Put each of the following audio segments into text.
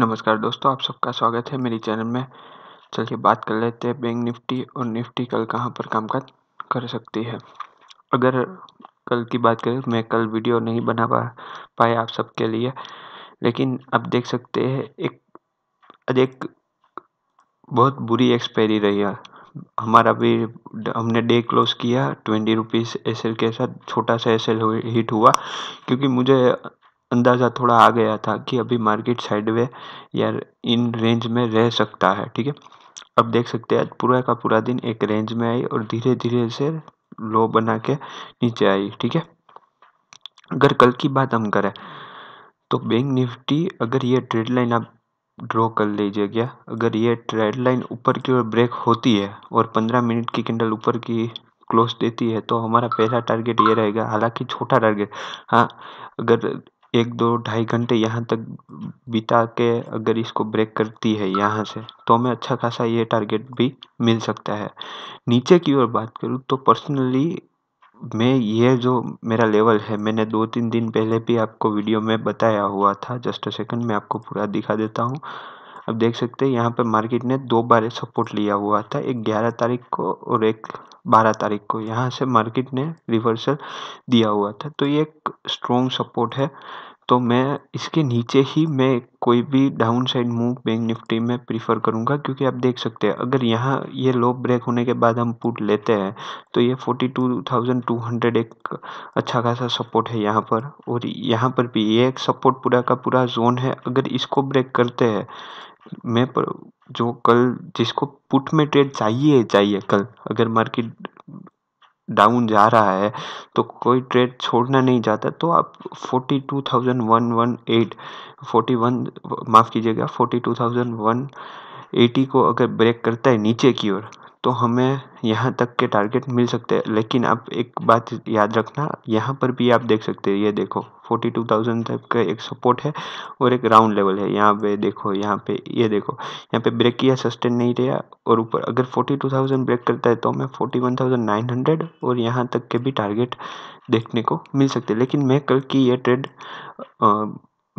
नमस्कार दोस्तों आप सबका स्वागत है मेरी चैनल में चलिए बात कर लेते हैं बैंक निफ्टी और निफ्टी कल कहाँ पर कामकाज कर सकती है अगर कल की बात करें मैं कल वीडियो नहीं बना पा पाया आप सबके लिए लेकिन आप देख सकते हैं एक अधिक बहुत बुरी एक्सपायरी रही है हमारा भी हमने डे क्लोज किया ट्वेंटी रुपीज़ एस के साथ छोटा सा एस हिट हुआ क्योंकि मुझे अंदाज़ा थोड़ा आ गया था कि अभी मार्केट साइडवे या इन रेंज में रह सकता है ठीक है अब देख सकते हैं आज पूरा का पूरा दिन एक रेंज में आई और धीरे धीरे से लो बना के नीचे आई ठीक है अगर कल की बात हम करें तो बैंक निफ्टी अगर ये ट्रेड लाइन आप ड्रॉ कर लीजिए क्या अगर ये ट्रेड लाइन ऊपर की ओर ब्रेक होती है और पंद्रह मिनट की कैंडल ऊपर की क्लोज देती है तो हमारा पहला टारगेट ये रहेगा हालांकि छोटा टारगेट हाँ अगर एक दो ढाई घंटे यहाँ तक बिता के अगर इसको ब्रेक करती है यहाँ से तो हमें अच्छा खासा ये टारगेट भी मिल सकता है नीचे की ओर बात करूँ तो पर्सनली मैं ये जो मेरा लेवल है मैंने दो तीन दिन पहले भी आपको वीडियो में बताया हुआ था जस्ट अ सेकंड मैं आपको पूरा दिखा देता हूँ अब देख सकते हैं यहाँ पर मार्केट ने दो बार सपोर्ट लिया हुआ था एक ग्यारह तारीख को और एक बारह तारीख को यहाँ से मार्केट ने रिवर्सल दिया हुआ था तो ये एक स्ट्रॉन्ग सपोर्ट है तो मैं इसके नीचे ही मैं कोई भी downside move bank Nifty में प्रीफर करूँगा क्योंकि आप देख सकते हैं अगर यहाँ ये लो ब्रेक होने के बाद हम पुट लेते हैं तो ये forty two thousand two hundred एक अच्छा खासा सपोर्ट है यहाँ पर और यहाँ पर भी ये एक सपोर्ट पूरा का पूरा जोन है अगर इसको ब्रेक करते हैं में जो कल जिसको पुट में ट्रेड चाहिए चाहिए कल अगर मार्केट डाउन जा रहा है तो कोई ट्रेड छोड़ना नहीं चाहता तो आप forty two thousand one one eight forty one माफ़ कीजिएगा forty two thousand one eighty को अगर ब्रेक करता है नीचे की ओर तो हमें यहाँ तक के टारगेट मिल सकते हैं लेकिन आप एक बात याद रखना यहाँ पर भी आप देख सकते हैं ये देखो फोर्टी टू थाउजेंड तक का एक सपोर्ट है और एक राउंड लेवल है यहाँ पे देखो यहाँ पे ये देखो यहाँ पे ब्रेक किया सस्टेन नहीं रहा और ऊपर अगर फोर्टी टू थाउजेंड ब्रेक करता है तो हमें forty one thousand nine hundred और यहाँ तक के भी टारगेट देखने को मिल सकते हैं लेकिन मैं कल की ये ट्रेड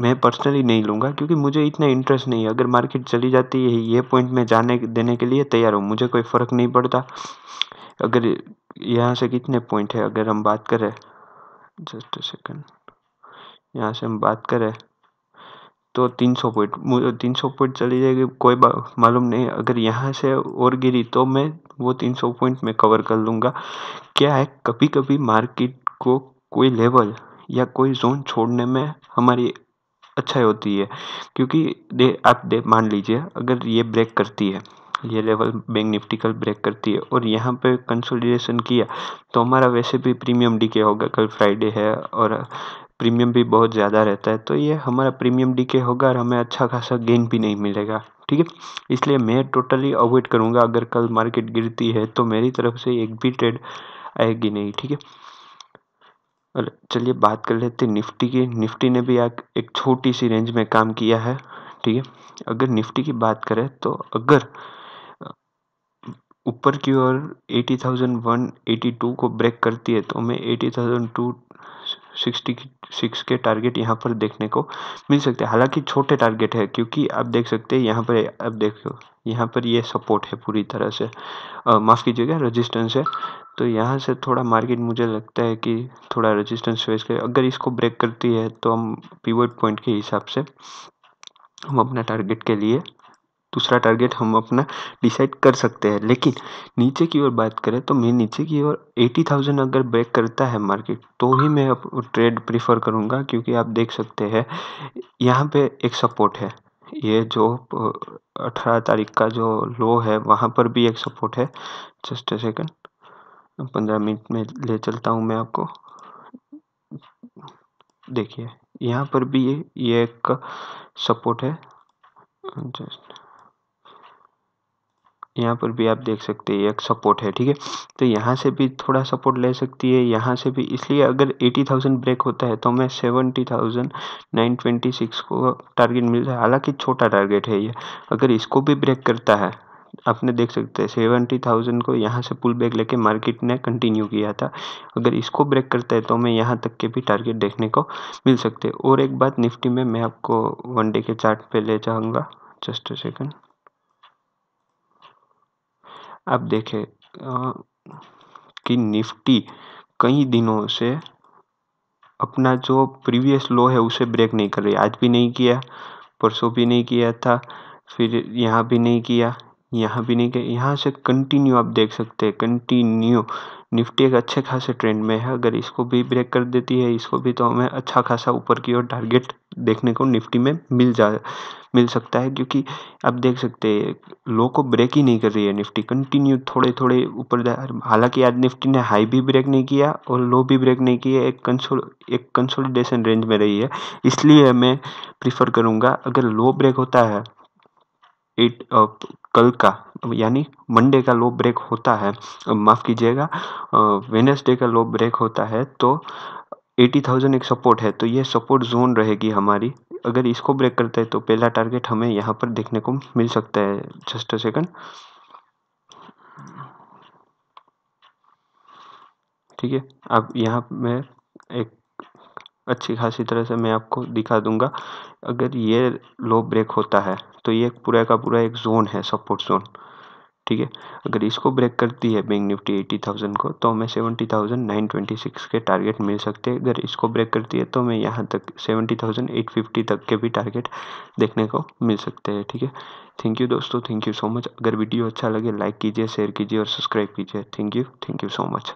मैं पर्सनली नहीं लूँगा क्योंकि मुझे इतना इंटरेस्ट नहीं है अगर मार्केट चली जाती है ये पॉइंट में जाने देने के लिए तैयार हूँ मुझे कोई फ़र्क नहीं पड़ता अगर यहाँ से कितने पॉइंट है अगर हम बात करें जस्ट अ यहाँ से हम बात करें तो तीन सौ पॉइंट तीन सौ पॉइंट चली जाएगी कोई मालूम नहीं अगर यहाँ से और गिरी तो मैं वो तीन सौ पॉइंट में कवर कर लूँगा क्या है कभी कभी मार्केट को कोई लेवल या कोई जोन छोड़ने में हमारी अच्छा होती है क्योंकि दे आप दे मान लीजिए अगर ये ब्रेक करती है ये लेवल बैंक निफ्टी कल ब्रेक करती है और यहाँ पे कंसोलिडेशन किया तो हमारा वैसे भी प्रीमियम डीके होगा कल फ्राइडे है और प्रीमियम भी बहुत ज़्यादा रहता है तो ये हमारा प्रीमियम डीके होगा और हमें अच्छा खासा गेन भी नहीं मिलेगा ठीक है इसलिए मैं टोटली अवॉइड करूँगा अगर कल मार्केट गिरती है तो मेरी तरफ से एक भी ट्रेड आएगी नहीं ठीक है और चलिए बात कर लेते हैं निफ्टी की निफ्टी ने भी एक छोटी सी रेंज में काम किया है ठीक है अगर निफ्टी की बात करें तो अगर ऊपर की ओर eighty thousand one eighty two को ब्रेक करती है तो हमें eighty thousand two sixty six के टारगेट यहाँ पर देखने को मिल सकते हैं हालांकि छोटे टारगेट है क्योंकि आप देख सकते हैं यहाँ पर आप देखो यहाँ पर ये सपोर्ट है पूरी तरह से माफ़ कीजिएगा रेजिस्टेंस है तो यहाँ से थोड़ा मार्केट मुझे लगता है कि थोड़ा रेजिस्टेंस फेस कर अगर इसको ब्रेक करती है तो हम पीवर्ड पॉइंट के हिसाब से हम अपना टारगेट के लिए दूसरा टारगेट हम अपना डिसाइड कर सकते हैं लेकिन नीचे की ओर बात करें तो मैं नीचे की ओर एटी थाउजेंड अगर ब्रेक करता है मार्केट तो ही मैं ट्रेड प्रीफर करूँगा क्योंकि आप देख सकते हैं यहाँ पे एक सपोर्ट है ये जो अठारह तारीख का जो लो है वहाँ पर भी एक सपोर्ट है जस्ट अ सेकेंड पंद्रह मिनट में ले चलता हूँ मैं आपको देखिए यहाँ पर भी ये ये एक सपोर्ट है जस्ट यहाँ पर भी आप देख सकते हैं एक सपोर्ट है ठीक है तो यहाँ से भी थोड़ा सपोर्ट ले सकती है यहाँ से भी इसलिए अगर एटी थाउजेंड ब्रेक होता है तो हमें 70,926 थाउजेंड नाइन ट्वेंटी सिक्स को टारगेट मिल रहा है हालांकि छोटा टारगेट है ये अगर इसको भी ब्रेक करता है आपने देख सकते हैं सेवेंटी थाउजेंड को यहाँ से पुल बैक लेके मार्केट ने कंटिन्यू किया था अगर इसको ब्रेक करता है तो हमें यहाँ तक के भी टारगेट देखने को मिल सकते हैं और एक बात निफ्टी में मैं आपको वन डे के चार्ट पे ले जाऊँगा जस्ट अ सेकंड आप देखें कि निफ्टी कई दिनों से अपना जो प्रीवियस लो है उसे ब्रेक नहीं कर रही आज भी नहीं किया परसों भी नहीं किया था फिर यहाँ भी नहीं किया यहाँ भी नहीं गए यहाँ से कंटिन्यू आप देख सकते हैं कंटिन्यू निफ्टी एक अच्छे खासे ट्रेंड में है अगर इसको भी ब्रेक कर देती है इसको भी तो हमें अच्छा खासा ऊपर की ओर टारगेट देखने को निफ्टी में मिल जा मिल सकता है क्योंकि आप देख सकते हैं लो को ब्रेक ही नहीं कर रही है निफ्टी कंटिन्यू थोड़े थोड़े ऊपर जा हालांकि आज निफ्टी ने हाई भी ब्रेक नहीं किया और लो भी ब्रेक नहीं किया एक कंसोल एक कंसोलिडेशन रेंज में रही है इसलिए मैं प्रीफर करूँगा अगर लो ब्रेक होता है एट कल का यानी मंडे का लो ब्रेक होता है माफ़ कीजिएगा वेनेसडे का लो ब्रेक होता है तो एटी थाउजेंड एक सपोर्ट है तो ये सपोर्ट जोन रहेगी हमारी अगर इसको ब्रेक करते हैं तो पहला टारगेट हमें यहाँ पर देखने को मिल सकता है जस्ट अ सेकंड ठीक है अब यहाँ मैं एक अच्छी खासी तरह से मैं आपको दिखा दूँगा अगर ये लो ब्रेक होता है तो ये पूरा का पूरा एक जोन है सपोर्ट जोन ठीक है अगर इसको ब्रेक करती है बैंक निफ्टी एटी थाउजेंड को तो हमें seventy thousand nine twenty six के टारगेट मिल सकते हैं अगर इसको ब्रेक करती है तो हमें यहाँ तक सेवेंटी थाउजेंड एट फिफ्टी तक के भी टारगेट देखने को मिल सकते हैं ठीक है थैंक यू दोस्तों थैंक यू सो मच अगर वीडियो अच्छा लगे लाइक कीजिए शेयर कीजिए और सब्सक्राइब कीजिए thank you thank you so much